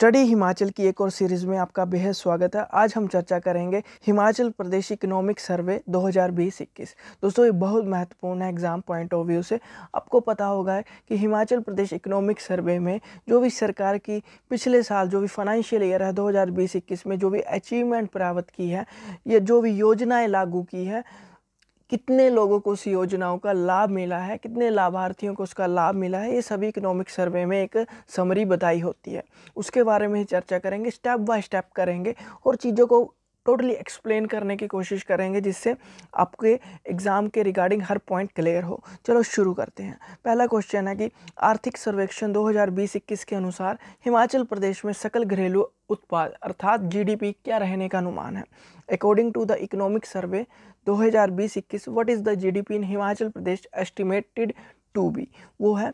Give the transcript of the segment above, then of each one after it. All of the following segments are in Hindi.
स्टडी हिमाचल की एक और सीरीज में आपका बेहद स्वागत है आज हम चर्चा करेंगे हिमाचल प्रदेश इकोनॉमिक सर्वे 2020-21 दोस्तों ये बहुत महत्वपूर्ण है एग्ज़ाम पॉइंट ऑफ व्यू से आपको पता होगा कि हिमाचल प्रदेश इकोनॉमिक सर्वे में जो भी सरकार की पिछले साल जो भी फाइनेंशियल ईयर है दो में जो भी अचीवमेंट प्राप्त की है या जो भी योजनाएँ लागू की है कितने लोगों को उस योजनाओं का लाभ मिला है कितने लाभार्थियों को उसका लाभ मिला है ये सभी इकोनॉमिक सर्वे में एक समरी बताई होती है उसके बारे में ही चर्चा करेंगे स्टेप बाय स्टेप करेंगे और चीज़ों को टोटली एक्सप्लेन करने की कोशिश करेंगे जिससे आपके एग्ज़ाम के रिगार्डिंग हर पॉइंट क्लियर हो चलो शुरू करते हैं पहला क्वेश्चन है कि आर्थिक सर्वेक्षण 2020-21 के अनुसार हिमाचल प्रदेश में सकल घरेलू उत्पाद अर्थात जीडीपी क्या रहने का अनुमान है according to the economic survey 2020-21 what is the GDP in Himachal Pradesh estimated to be वो है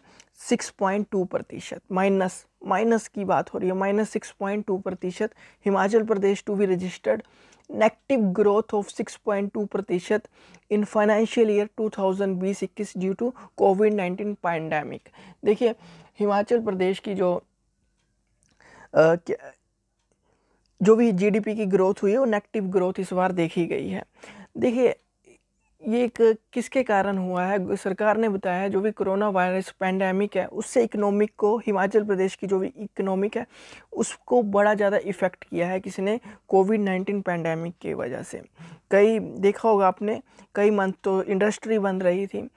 सिक्स पॉइंट टू प्रतिशत माइनस माइनस की बात हो रही है माइनस सिक्स पॉइंट टू प्रतिशत Himachal Pradesh to be registered negative growth of six point two प्रतिशत in financial year two thousand बीस इक्कीस due to covid nineteen pandemic देखिए हिमाचल प्रदेश की जो जो भी जीडीपी की ग्रोथ हुई है वो नेगेटिव ग्रोथ इस बार देखी गई है देखिए ये एक किसके कारण हुआ है सरकार ने बताया है जो भी कोरोना वायरस पैंडेमिक है उससे इकनॉमिक को हिमाचल प्रदेश की जो भी इकनॉमिक है उसको बड़ा ज़्यादा इफ़ेक्ट किया है किसी ने कोविड नाइन्टीन पैंडेमिक की वजह से कई देखा होगा आपने कई मंथ तो इंडस्ट्री बंद रही थी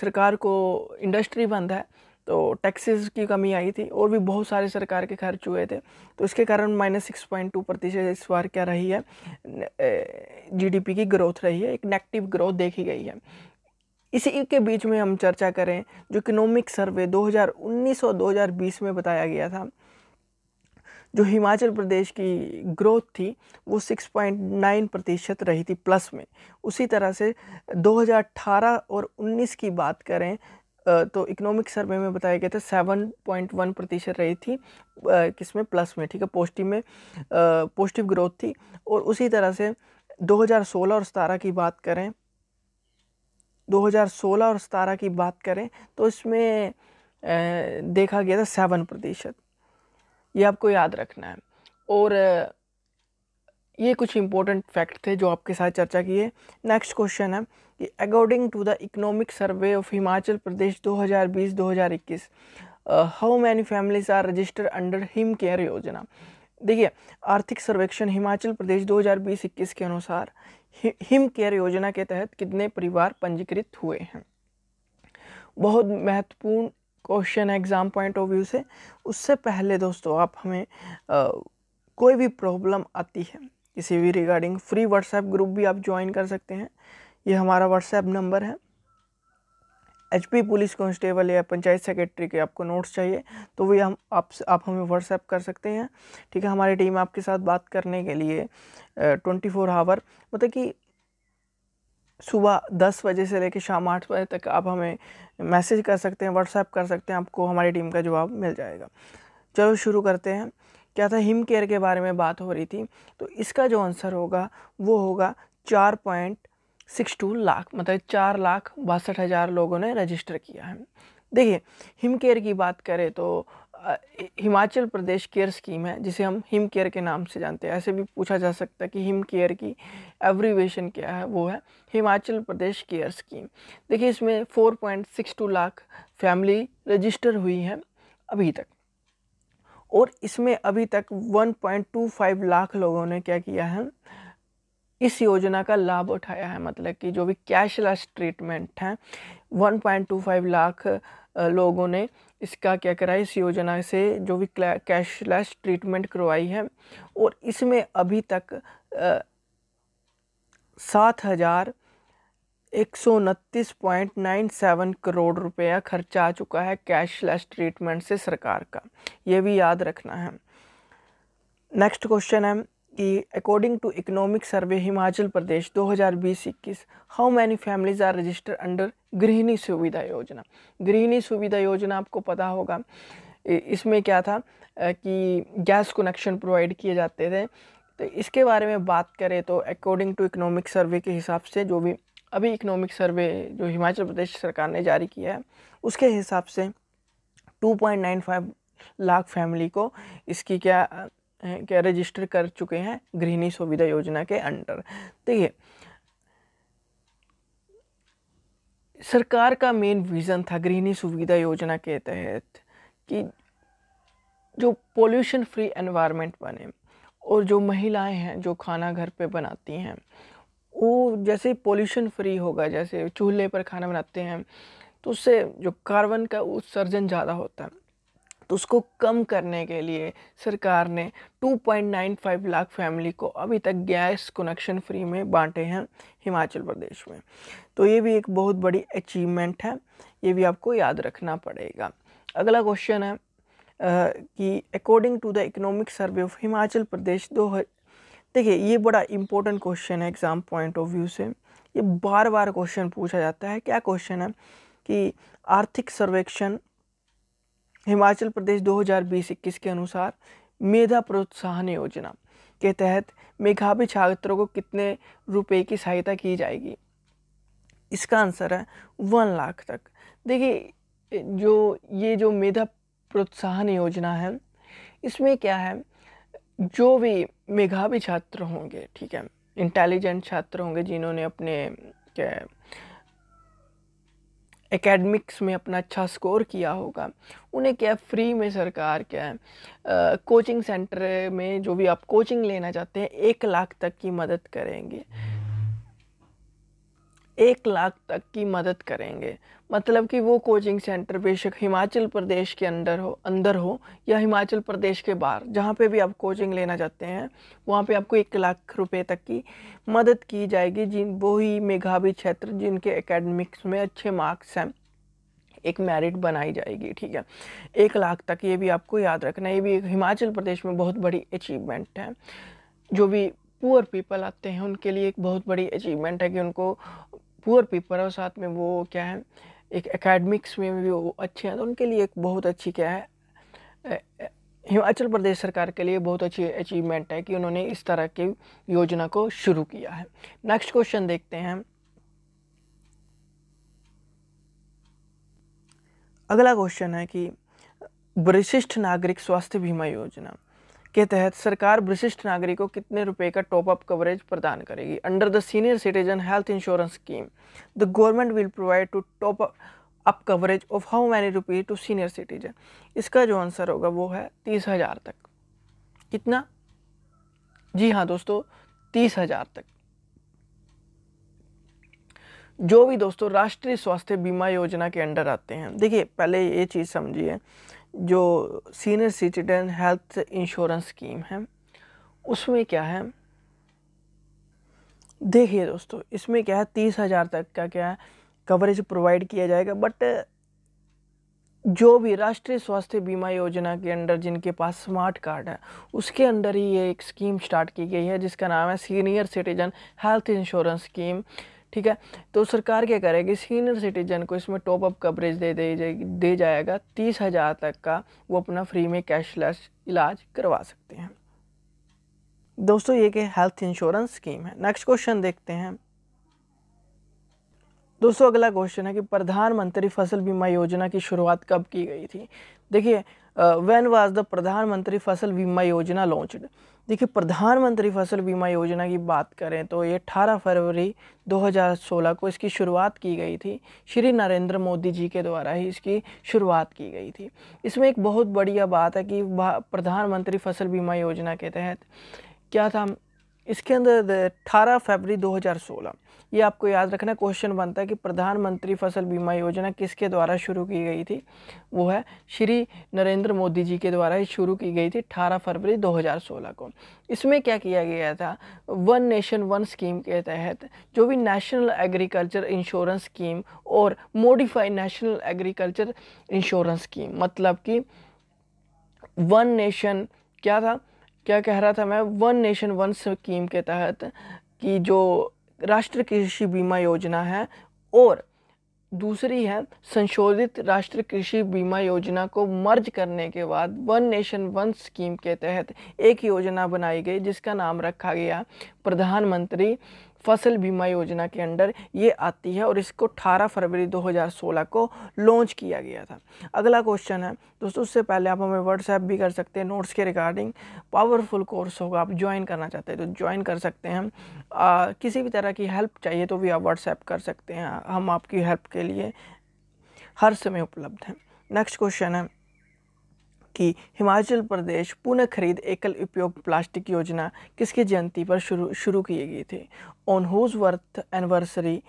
सरकार को इंडस्ट्री बंद है तो टैक्सेस की कमी आई थी और भी बहुत सारे सरकार के खर्च हुए थे तो इसके कारण माइनस सिक्स पॉइंट टू प्रतिशत इस बार क्या रही है जीडीपी की ग्रोथ रही है एक नेगेटिव ग्रोथ देखी गई है इसी के बीच में हम चर्चा करें जो इकोनॉमिक सर्वे 2019 और 2020 में बताया गया था जो हिमाचल प्रदेश की ग्रोथ थी वो 6.9 प्रतिशत रही थी प्लस में उसी तरह से 2018 और 19 की बात करें तो इकोनॉमिक सर्वे में बताया गया था सेवन पॉइंट वन प्रतिशत रही थी किसमें प्लस में ठीक है पॉजिटिव में पॉजिटिव ग्रोथ थी और उसी तरह से 2016 और सतारह की बात करें 2016 और सतारह की बात करें तो इसमें देखा गया था सेवन प्रतिशत ये आपको याद रखना है और ये कुछ इंपॉर्टेंट फैक्ट थे जो आपके साथ चर्चा किए नेक्स्ट क्वेश्चन है कि according to the economic survey of Himachal Pradesh 2020-2021 how many families are register under Him care Yojana देखिए आर्थिक सर्वेक्षण हिमाचल प्रदेश 2020-21 के अनुसार हि, हिम केयर योजना के तहत कितने परिवार पंजीकृत हुए हैं बहुत महत्वपूर्ण क्वेश्चन है एग्ज़ाम पॉइंट ऑफ व्यू से उससे पहले दोस्तों आप हमें आ, uh, कोई भी प्रॉब्लम आती है किसी भी रिगार्डिंग फ्री व्हाट्सएप ग्रुप भी आप ज्वाइन कर सकते हैं ये हमारा व्हाट्सएप नंबर है एच पुलिस कांस्टेबल या पंचायत सेक्रेटरी के आपको नोट्स चाहिए तो वे हम आप आप हमें व्हाट्सएप कर सकते हैं ठीक है हमारी टीम आपके साथ बात करने के लिए ट्वेंटी फोर आवर मतलब कि सुबह दस बजे से लेकर शाम आठ बजे तक आप हमें मैसेज कर सकते हैं व्हाट्सएप कर सकते हैं आपको हमारी टीम का जवाब मिल जाएगा चलो शुरू करते हैं क्या था हिम केयर के बारे में बात हो रही थी तो इसका जो आंसर होगा वो होगा चार पॉइंट सिक्स टू लाख मतलब चार लाख बासठ हज़ार लोगों ने रजिस्टर किया है देखिए हिम केयर की बात करें तो हिमाचल प्रदेश केयर स्कीम है जिसे हम हिम केयर के नाम से जानते हैं ऐसे भी पूछा जा सकता है कि हिम केयर की एवरीवेशन क्या है वो है हिमाचल प्रदेश केयर स्कीम देखिए इसमें 4.62 लाख फैमिली रजिस्टर हुई हैं अभी तक और इसमें अभी तक 1.25 लाख लोगों ने क्या किया है इस योजना का लाभ उठाया है मतलब कि जो भी कैशलेस ट्रीटमेंट है 1.25 लाख लोगों ने इसका क्या करा इस योजना से जो भी कैशलेस ट्रीटमेंट करवाई है और इसमें अभी तक सात हज़ार एक सौ उनतीस पॉइंट नाइन सेवन करोड़ रुपया खर्चा आ चुका है कैशलेस ट्रीटमेंट से सरकार का ये भी याद रखना है नेक्स्ट क्वेश्चन है कि according to economic survey Himachal Pradesh 2020-21 how many families are register under Grihini Suvidha योजना गृहिणी सुविधा योजना आपको पता होगा इसमें क्या था कि गैस कनेक्शन प्रोवाइड किए जाते थे तो इसके बारे में बात करें तो अकॉर्डिंग टू इकोनॉमिक सर्वे के हिसाब से जो भी अभी इकोनॉमिक सर्वे जो हिमाचल प्रदेश सरकार ने जारी किया है उसके हिसाब से 2.95 लाख फैमिली को इसकी क्या क्या रजिस्टर कर चुके हैं गृहिणी सुविधा योजना के अंडर देखिए सरकार का मेन विज़न था गृहिणी सुविधा योजना के तहत कि जो पोल्यूशन फ्री एनवायरनमेंट बने और जो महिलाएं हैं जो खाना घर पे बनाती हैं वो जैसे पोल्यूशन फ्री होगा जैसे चूल्हे पर खाना बनाते हैं तो उससे जो कार्बन का उत्सर्जन ज़्यादा होता है तो उसको कम करने के लिए सरकार ने 2.95 लाख फैमिली को अभी तक गैस कनेक्शन फ्री में बांटे हैं हिमाचल प्रदेश में तो ये भी एक बहुत बड़ी अचीवमेंट है ये भी आपको याद रखना पड़ेगा अगला क्वेश्चन है आ, कि according to the economic survey of Himachal Pradesh दो देखिए ये बड़ा इंपॉर्टेंट क्वेश्चन है एग्ज़ाम पॉइंट ऑफ व्यू से ये बार बार क्वेश्चन पूछा जाता है क्या क्वेश्चन है कि आर्थिक सर्वेक्षण हिमाचल प्रदेश 2020-21 के अनुसार मेधा प्रोत्साहन योजना के तहत मेघावी छात्रों को कितने रुपए की सहायता की जाएगी इसका आंसर है वन लाख तक देखिए जो ये जो मेधा प्रोत्साहन योजना है इसमें क्या है जो भी मेघावी छात्र होंगे ठीक है इंटेलिजेंट छात्र होंगे जिन्होंने अपने क्या एकेडमिक्स में अपना अच्छा स्कोर किया होगा उन्हें क्या फ्री में सरकार क्या है कोचिंग सेंटर में जो भी आप कोचिंग लेना चाहते हैं एक लाख तक की मदद करेंगे एक लाख तक की मदद करेंगे मतलब कि वो कोचिंग सेंटर बेशक हिमाचल प्रदेश के अंदर हो अंदर हो या हिमाचल प्रदेश के बाहर जहाँ पे भी आप कोचिंग लेना चाहते हैं वहाँ पे आपको एक लाख रुपए तक की मदद की जाएगी जिन वो ही मेघावी क्षेत्र जिनके एकेडमिक्स में अच्छे मार्क्स हैं एक मेरिट बनाई जाएगी ठीक है एक लाख तक ये भी आपको याद रखना है ये भी हिमाचल प्रदेश में बहुत बड़ी अचीवमेंट है जो भी पुअर पीपल आते हैं उनके लिए एक बहुत बड़ी अचीवमेंट है कि उनको पुअर पीपल और साथ में वो क्या है एक एकेडमिक्स में भी वो अच्छे हैं तो उनके लिए एक बहुत अच्छी क्या है हिमाचल प्रदेश सरकार के लिए बहुत अच्छी अचीवमेंट है कि उन्होंने इस तरह की योजना को शुरू किया है नेक्स्ट क्वेश्चन देखते हैं अगला क्वेश्चन है कि वरिष्ठ नागरिक स्वास्थ्य बीमा योजना के तहत सरकार वरिष्ठ नागरिक को कितने रुपए का टॉप अप कवरेज प्रदान करेगी under the senior citizen health insurance scheme the government will provide to top up coverage of how many rupees to senior citizen इसका जो आंसर होगा वो है तीस हज़ार तक कितना जी हाँ दोस्तों तीस हज़ार तक जो भी दोस्तों राष्ट्रीय स्वास्थ्य बीमा योजना के अंडर आते हैं देखिए पहले ये चीज़ समझिए जो senior citizen health insurance scheme है उसमें क्या है देखिए दोस्तों इसमें क्या है तीस हज़ार तक का क्या है कवरेज प्रोवाइड किया जाएगा बट जो भी राष्ट्रीय स्वास्थ्य बीमा योजना के अंडर जिनके पास स्मार्ट कार्ड है उसके अंडर ही ये एक स्कीम स्टार्ट की गई है जिसका नाम है senior citizen health insurance scheme ठीक है तो सरकार क्या करेगी सीनियर सिटीजन को इसमें टॉप अप कवरेज दे दे दे जाएगा तीस हज़ार तक का वो अपना फ्री में कैशलेस इलाज करवा सकते हैं दोस्तों ये हेल्थ इंश्योरेंस स्कीम है नेक्स्ट क्वेश्चन देखते हैं दोस्तों अगला क्वेश्चन है कि प्रधानमंत्री फसल बीमा योजना की शुरुआत कब की गई थी देखिए व्हेन वाज द प्रधानमंत्री फसल बीमा योजना लॉन्च्ड देखिए प्रधानमंत्री फसल बीमा योजना की बात करें तो ये 18 फरवरी 2016 को इसकी शुरुआत की गई थी श्री नरेंद्र मोदी जी के द्वारा ही इसकी शुरुआत की गई थी इसमें एक बहुत बढ़िया बात है कि प्रधानमंत्री फसल बीमा योजना के तहत क्या था इसके अंदर अठारह फरवरी 2016 ये आपको याद रखना क्वेश्चन बनता है कि प्रधानमंत्री फसल बीमा योजना किसके द्वारा शुरू की गई थी वो है श्री नरेंद्र मोदी जी के द्वारा ही शुरू की गई थी 18 फरवरी 2016 को इसमें क्या किया गया था वन नेशन वन स्कीम के तहत जो भी नेशनल एग्रीकल्चर इंश्योरेंस स्कीम और modified national agriculture insurance scheme मतलब कि वन नेशन क्या था क्या कह रहा था मैं वन नेशन वन स्कीम के तहत कि जो राष्ट्र कृषि बीमा योजना है और दूसरी है संशोधित राष्ट्र कृषि बीमा योजना को मर्ज करने के बाद वन नेशन वन स्कीम के तहत एक योजना बनाई गई जिसका नाम रखा गया प्रधानमंत्री फसल बीमा योजना के अंडर ये आती है और इसको 18 फरवरी 2016 को लॉन्च किया गया था अगला क्वेश्चन है दोस्तों उससे पहले आप हमें व्हाट्सएप भी कर सकते हैं नोट्स के रिगार्डिंग पावरफुल कोर्स होगा आप ज्वाइन करना चाहते हैं तो ज्वाइन कर सकते हैं आ, किसी भी तरह की हेल्प चाहिए तो भी आप व्हाट्सएप कर सकते हैं हम आपकी हेल्प के लिए हर समय उपलब्ध हैं नेक्स्ट क्वेश्चन है कि हिमाचल प्रदेश पुनः खरीद एकल उपयोग प्लास्टिक योजना किसकी जयंती पर शुरू शुरू की गई थी on whose birth anniversary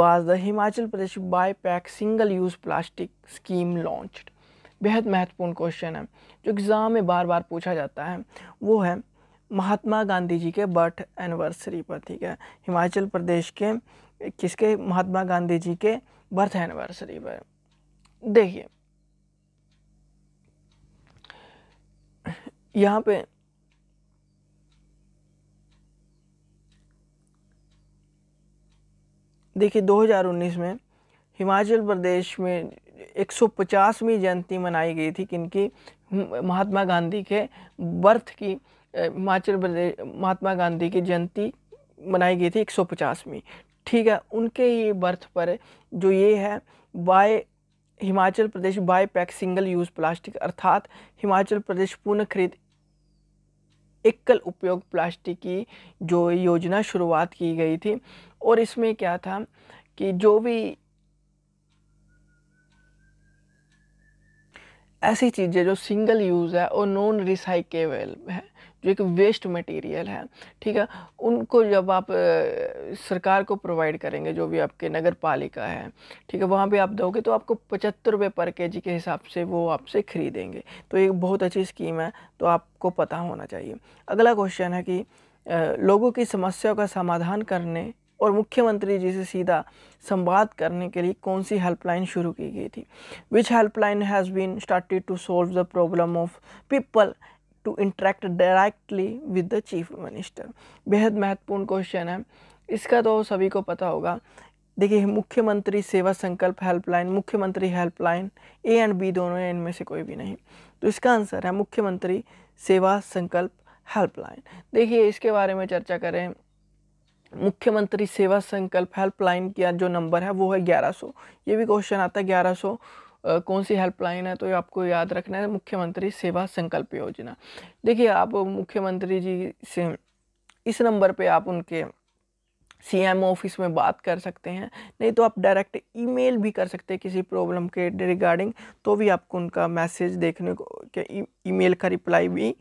was the Himachal Pradesh buy back single use plastic scheme launch बेहद महत्वपूर्ण क्वेश्चन है जो एग्ज़ाम में बार बार पूछा जाता है वो है महात्मा गांधी जी के बर्थ एनिवर्सरी पर ठीक है हिमाचल प्रदेश के किसके महात्मा गांधी जी के बर्थ एनिवर्सरी पर देखिए यहाँ पे देखिए 2019 में हिमाचल प्रदेश में 150वीं जयंती मनाई गई थी किनकी महात्मा गांधी के बर्थ की हिमाचल प्रदेश महात्मा गांधी की जयंती मनाई गई थी 150वीं ठीक है उनके ही बर्थ पर जो ये है buy Himachal Pradesh buy back single use plastic अर्थात हिमाचल प्रदेश पुनः खरीद एकल उपयोग प्लास्टिक की जो योजना शुरुआत की गई थी और इसमें क्या था कि जो भी ऐसी चीज़ें जो सिंगल यूज़ है और नॉन रिसाइकेबल है जो एक वेस्ट मटेरियल है ठीक है उनको जब आप सरकार को प्रोवाइड करेंगे जो भी आपके नगर पालिका है ठीक है वहाँ पे आप दोगे तो आपको पचहत्तर रुपये पर के जी के हिसाब से वो आपसे खरीदेंगे तो एक बहुत अच्छी स्कीम है तो आपको पता होना चाहिए अगला क्वेश्चन है कि लोगों की समस्याओं का समाधान करने और मुख्यमंत्री जी से सीधा संवाद करने के लिए कौन सी हेल्पलाइन शुरू की गई थी which helpline has been started to solve the problem of people to interact directly with the chief minister बेहद महत्वपूर्ण क्वेश्चन है इसका तो सभी को पता होगा देखिए मुख्यमंत्री सेवा संकल्प हेल्पलाइन मुख्यमंत्री हेल्पलाइन ए एंड बी दोनों हैं इनमें से कोई भी नहीं तो इसका आंसर है मुख्यमंत्री सेवा संकल्प हेल्पलाइन देखिए इसके बारे में चर्चा करें मुख्यमंत्री सेवा संकल्प हेल्पलाइन का जो नंबर है वो है ग्यारह सौ ये भी क्वेश्चन आता है ग्यारह सौ कौन सी हेल्पलाइन है तो ये आपको याद रखना है मुख्यमंत्री सेवा संकल्प योजना देखिए आप मुख्यमंत्री जी से इस नंबर पे आप उनके सीएम ऑफिस में बात कर सकते हैं नहीं तो आप डायरेक्ट ईमेल भी कर सकते हैं किसी प्रॉब्लम के रिगार्डिंग तो भी आपको उनका मैसेज देखने को के ईमेल e, का रिप्लाई भी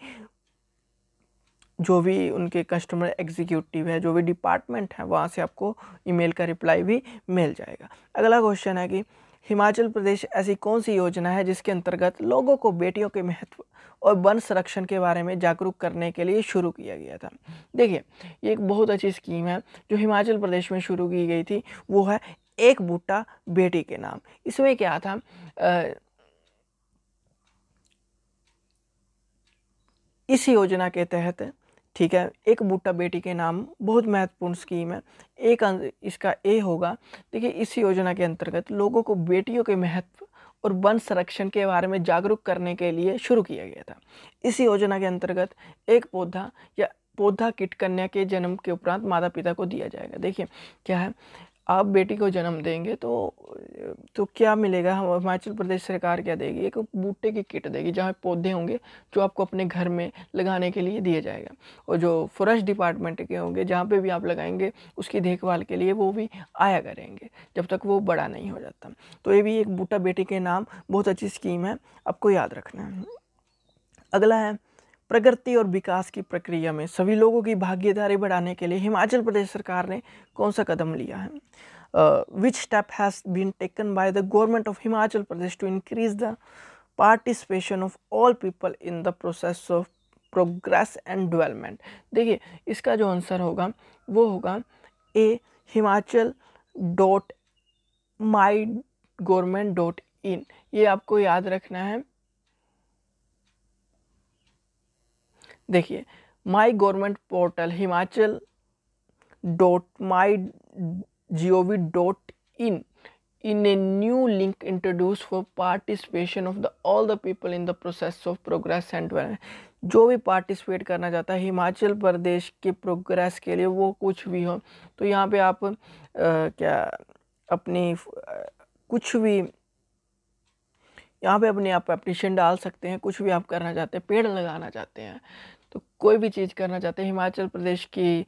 जो भी उनके कस्टमर एग्जीक्यूटिव है जो भी डिपार्टमेंट है वहाँ से आपको ईमेल का रिप्लाई भी मिल जाएगा अगला क्वेश्चन है कि हिमाचल प्रदेश ऐसी कौन सी योजना है जिसके अंतर्गत लोगों को बेटियों के महत्व और वन संरक्षण के बारे में जागरूक करने के लिए शुरू किया गया था देखिए ये एक बहुत अच्छी स्कीम है जो हिमाचल प्रदेश में शुरू की गई थी वो है एक बूटा बेटी के नाम इसमें क्या था आ, इस योजना के तहत ठीक है एक बूटा बेटी के नाम बहुत महत्वपूर्ण स्कीम है एक इसका ए होगा देखिए इस योजना के अंतर्गत लोगों को बेटियों के महत्व और वन संरक्षण के बारे में जागरूक करने के लिए शुरू किया गया था इस योजना के अंतर्गत एक पौधा या पौधा किट कन्या के जन्म के उपरांत माता पिता को दिया जाएगा देखिए क्या है आप बेटी को जन्म देंगे तो तो क्या मिलेगा हम हिमाचल प्रदेश सरकार क्या देगी एक बूटे की किट देगी जहाँ पौधे होंगे जो आपको अपने घर में लगाने के लिए दिया जाएगा और जो फॉरेस्ट डिपार्टमेंट के होंगे जहाँ पे भी आप लगाएंगे उसकी देखभाल के लिए वो भी आया करेंगे जब तक वो बड़ा नहीं हो जाता तो ये भी एक बूटा बेटी के नाम बहुत अच्छी स्कीम है आपको याद रखना है अगला है प्रगति और विकास की प्रक्रिया में सभी लोगों की भागीदारी बढ़ाने के लिए हिमाचल प्रदेश सरकार ने कौन सा कदम लिया है which step has been taken by the government of Himachal Pradesh to increase the participation of all people in the process of progress and development देखिए इसका जो आंसर होगा वो होगा A Himachal dot my government dot in ये आपको याद रखना है देखिए my government portal Himachal dot my G O V dot in in a new link introduce for participation of the all the people in the process of progress and जो भी पार्टिसिपेट करना चाहता है हिमाचल प्रदेश के प्रोग्रेस के लिए वो कुछ भी हो तो यहाँ पे आप आ, क्या अपनी आ, कुछ भी यहाँ पे अपने आप एप्लीकेशन डाल सकते हैं कुछ भी आप करना चाहते हैं पेड़ लगाना चाहते हैं कोई भी चीज़ करना चाहते हैं हिमाचल प्रदेश की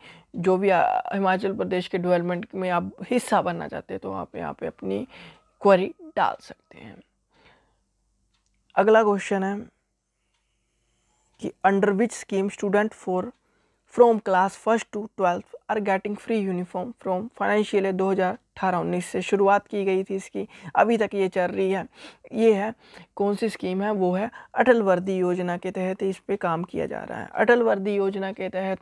जो भी आ, हिमाचल प्रदेश के डेवलपमेंट में आप हिस्सा बनना चाहते हैं तो आप यहाँ पे अपनी क्वेरी डाल सकते हैं अगला क्वेश्चन है कि under which scheme student for from class first to twelfth are getting free uniform from financial दो हज़ार अट्ठारह उन्नीस से शुरुआत की गई थी इसकी अभी तक ये चल रही है ये है कौन सी स्कीम है वो है अटल वर्दी योजना के तहत इस पर काम किया जा रहा है अटल वर्दी योजना के तहत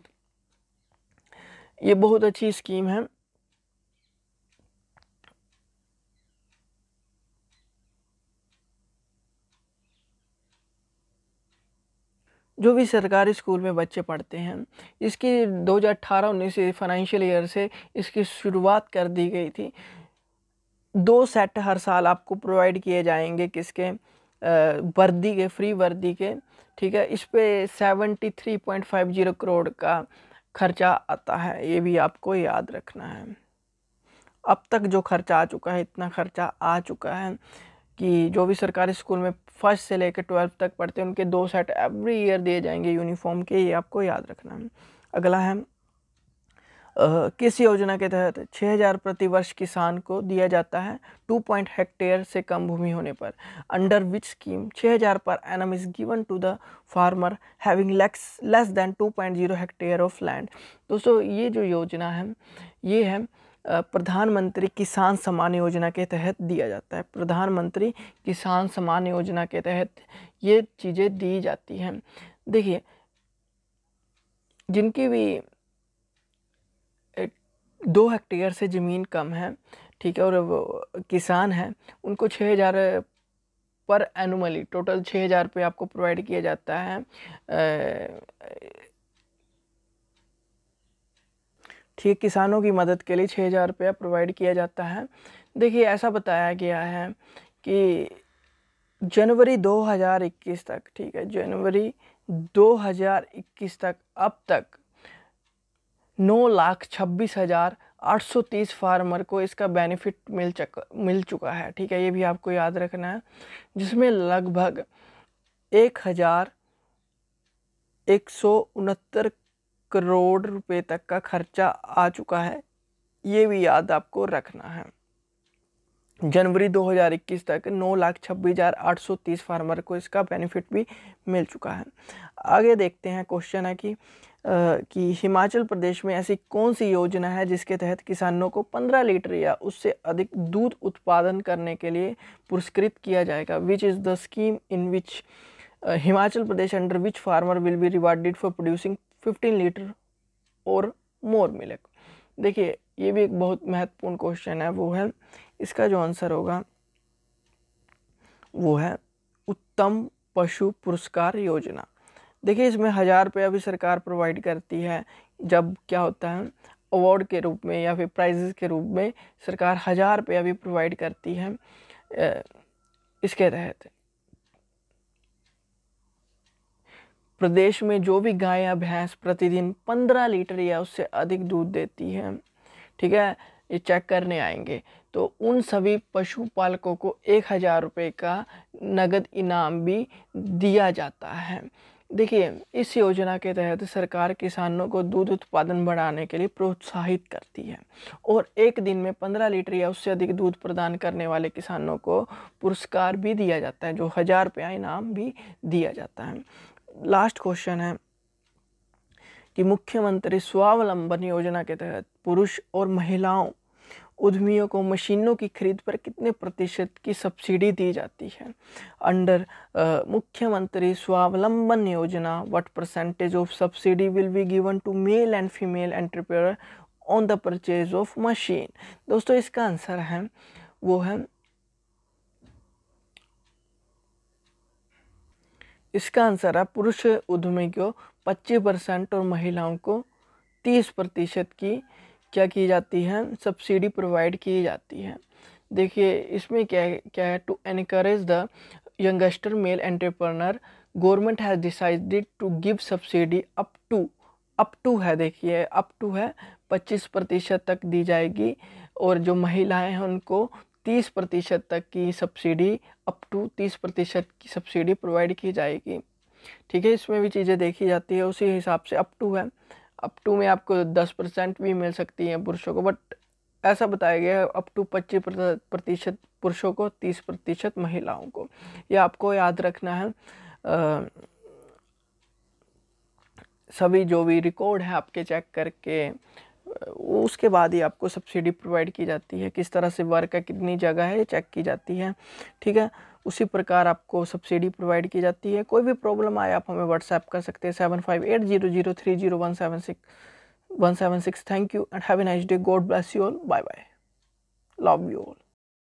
ये बहुत अच्छी स्कीम है जो भी सरकारी स्कूल में बच्चे पढ़ते हैं इसकी 2018-19 से फाइनेंशियल ईयर से इसकी शुरुआत कर दी गई थी दो सेट हर साल आपको प्रोवाइड किए जाएंगे किसके वर्दी के फ्री वर्दी के ठीक है इस पर seventy three point five zero crore का खर्चा आता है ये भी आपको याद रखना है अब तक जो खर्चा आ चुका है इतना खर्चा आ चुका है कि जो भी सरकारी स्कूल में फर्स्ट से लेकर ट्वेल्थ तक पढ़ते हैं उनके दो सेट एवरी ईयर दिए जाएंगे यूनिफॉर्म के ये आपको याद रखना है अगला है Uh, किस योजना के तहत 6000 प्रति वर्ष किसान को दिया जाता है 2 पॉइंट हेक्टेयर से कम भूमि होने पर under which scheme 6000 per annum is given to the farmer having लेक्स less than 2.0 hectare of land दोस्तों ये जो योजना है ये है प्रधानमंत्री किसान सम्मान योजना के तहत दिया जाता है प्रधानमंत्री किसान सम्मान योजना के तहत ये चीज़ें दी जाती हैं देखिए जिनकी भी दो हेक्टेयर से ज़मीन कम है ठीक है और वो किसान हैं उनको छः हज़ार पर एनुअली टोटल छः हज़ार रुपये आपको प्रोवाइड किया जाता है ठीक किसानों की मदद के लिए छः हज़ार रुपया प्रोवाइड किया जाता है देखिए ऐसा बताया गया है कि जनवरी 2021 तक ठीक है जनवरी 2021 तक अब तक नौ लाख छब्बीस हज़ार आठ सौ तीस फार्मर को इसका बेनिफिट मिल चक मिल चुका है ठीक है ये भी आपको याद रखना है जिसमें लगभग एक हज़ार एक सौ उनहत्तर करोड़ रुपए तक का खर्चा आ चुका है ये भी याद आपको रखना है जनवरी 2021 तक नौ लाख छब्बीस हज़ार आठ सौ तीस फार्मर को इसका बेनिफिट भी मिल चुका है आगे देखते हैं क्वेश्चन है कि कि हिमाचल प्रदेश में ऐसी कौन सी योजना है जिसके तहत किसानों को 15 लीटर या उससे अधिक दूध उत्पादन करने के लिए पुरस्कृत किया जाएगा which is the scheme in which Himachal Pradesh under which farmer will be rewarded for producing 15 litre और मोर मिल्क देखिए ये भी एक बहुत महत्वपूर्ण क्वेश्चन है वो है इसका जो आंसर होगा वो है उत्तम पशु पुरस्कार योजना देखिए इसमें हज़ार रुपये अभी सरकार प्रोवाइड करती है जब क्या होता है अवार्ड के रूप में या फिर प्राइजेस के रूप में सरकार हज़ार रुपये अभी प्रोवाइड करती है इसके तहत प्रदेश में जो भी गाय या भैंस प्रतिदिन पंद्रह लीटर या उससे अधिक दूध देती है ठीक है ये चेक करने आएंगे तो उन सभी पशुपालकों को एक हज़ार रुपये का नगद इनाम भी दिया जाता है देखिए इस योजना के तहत सरकार किसानों को दूध उत्पादन बढ़ाने के लिए प्रोत्साहित करती है और एक दिन में पंद्रह लीटर या उससे अधिक दूध प्रदान करने वाले किसानों को पुरस्कार भी दिया जाता है जो हज़ार रुपया इनाम भी दिया जाता है लास्ट क्वेश्चन है कि मुख्यमंत्री स्वावलंबन योजना के तहत पुरुष और महिलाओं उद्यमियों को मशीनों की खरीद पर कितने प्रतिशत की सब्सिडी दी जाती है under Mukhyamantri Swavalamban Yojana what percentage of subsidy will be given to male and female entrepreneur on the purchase of machine दोस्तों इसका आंसर है वो है इसका आंसर है पुरुष उद्यमी को पच्चीस परसेंट और महिलाओं को तीस प्रतिशत की क्या की जाती है सब्सिडी प्रोवाइड की जाती है देखिए इसमें क्या क्या है to encourage the youngster male entrepreneur government has decided to give subsidy up to up to है देखिए अप टू है पच्चीस प्रतिशत तक दी जाएगी और जो महिलाएं हैं उनको तीस प्रतिशत तक की सब्सिडी अप टू तीस प्रतिशत की सब्सिडी प्रोवाइड की जाएगी ठीक है इसमें भी चीज़ें देखी जाती है उसी हिसाब से अप टू है अप टू में आपको दस परसेंट भी मिल सकती है पुरुषों को बट ऐसा बताया गया है अप टू पच्चीस प्रतिशत पुरुषों को तीस प्रतिशत महिलाओं को यह आपको याद रखना है आ, सभी जो भी रिकॉर्ड है आपके चेक करके उसके बाद ही आपको सब्सिडी प्रोवाइड की जाती है किस तरह से वर्क है कितनी जगह है ये चेक की जाती है ठीक है उसी प्रकार आपको सब्सिडी प्रोवाइड की जाती है कोई भी प्रॉब्लम आए आप हमें व्हाट्सएप कर सकते हैं seven five eight zero zero three zero one seven six one seven six thank you and have a nice day God bless you all bye bye love you all